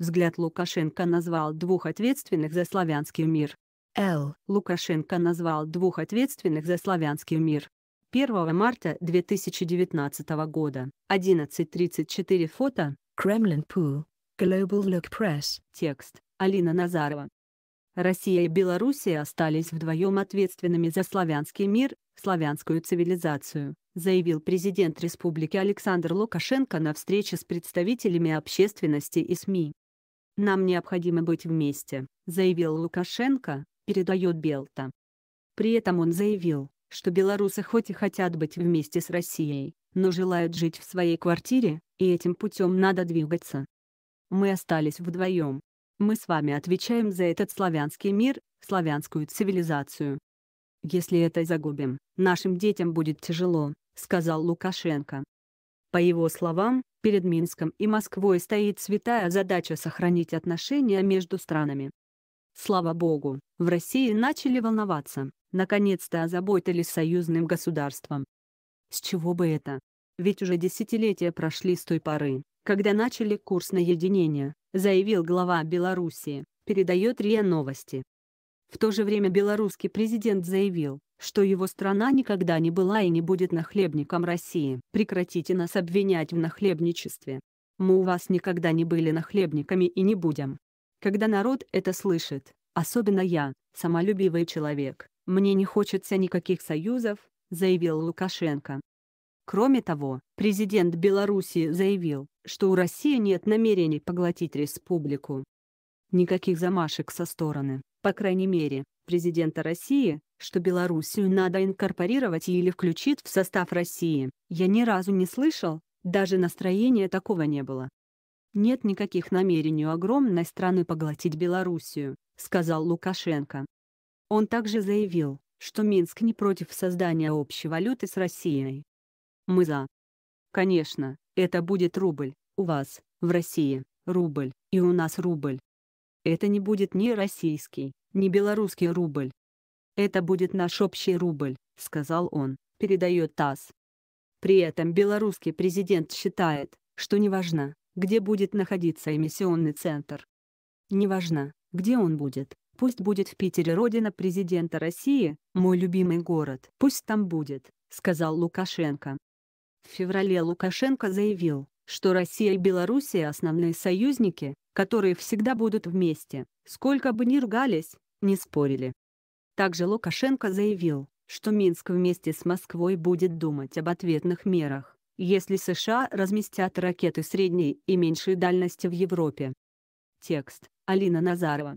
Взгляд Лукашенко назвал двух ответственных за славянский мир. Л. Лукашенко назвал двух ответственных за славянский мир. 1 марта 2019 года, 11.34 фото, Кремлин Пул, Global Look Press, текст, Алина Назарова. Россия и Белоруссия остались вдвоем ответственными за славянский мир, славянскую цивилизацию, заявил президент республики Александр Лукашенко на встрече с представителями общественности и СМИ. «Нам необходимо быть вместе», — заявил Лукашенко, передает Белта. При этом он заявил, что белорусы хоть и хотят быть вместе с Россией, но желают жить в своей квартире, и этим путем надо двигаться. Мы остались вдвоем. Мы с вами отвечаем за этот славянский мир, славянскую цивилизацию. Если это загубим, нашим детям будет тяжело, сказал Лукашенко. По его словам, перед Минском и Москвой стоит святая задача сохранить отношения между странами. Слава богу, в России начали волноваться, наконец-то озаботились союзным государством. С чего бы это? Ведь уже десятилетия прошли с той поры, когда начали курс на единение, заявил глава Белоруссии, передает РИА Новости. В то же время белорусский президент заявил, что его страна никогда не была и не будет нахлебником России. Прекратите нас обвинять в нахлебничестве. Мы у вас никогда не были нахлебниками и не будем. Когда народ это слышит, особенно я, самолюбивый человек, мне не хочется никаких союзов, заявил Лукашенко. Кроме того, президент Беларуси заявил, что у России нет намерений поглотить республику. Никаких замашек со стороны по крайней мере, президента России, что Белоруссию надо инкорпорировать или включить в состав России, я ни разу не слышал, даже настроения такого не было. «Нет никаких намерений у огромной страны поглотить Белоруссию», — сказал Лукашенко. Он также заявил, что Минск не против создания общей валюты с Россией. «Мы за». «Конечно, это будет рубль, у вас, в России, рубль, и у нас рубль, это не будет ни российский, ни белорусский рубль. Это будет наш общий рубль, сказал он, передает ТАСС. При этом белорусский президент считает, что неважно, где будет находиться эмиссионный центр. Неважно, где он будет, пусть будет в Питере родина президента России, мой любимый город, пусть там будет, сказал Лукашенко. В феврале Лукашенко заявил, что Россия и Белоруссия – основные союзники, которые всегда будут вместе, сколько бы ни ругались, ни спорили. Также Лукашенко заявил, что Минск вместе с Москвой будет думать об ответных мерах, если США разместят ракеты средней и меньшей дальности в Европе. Текст Алина Назарова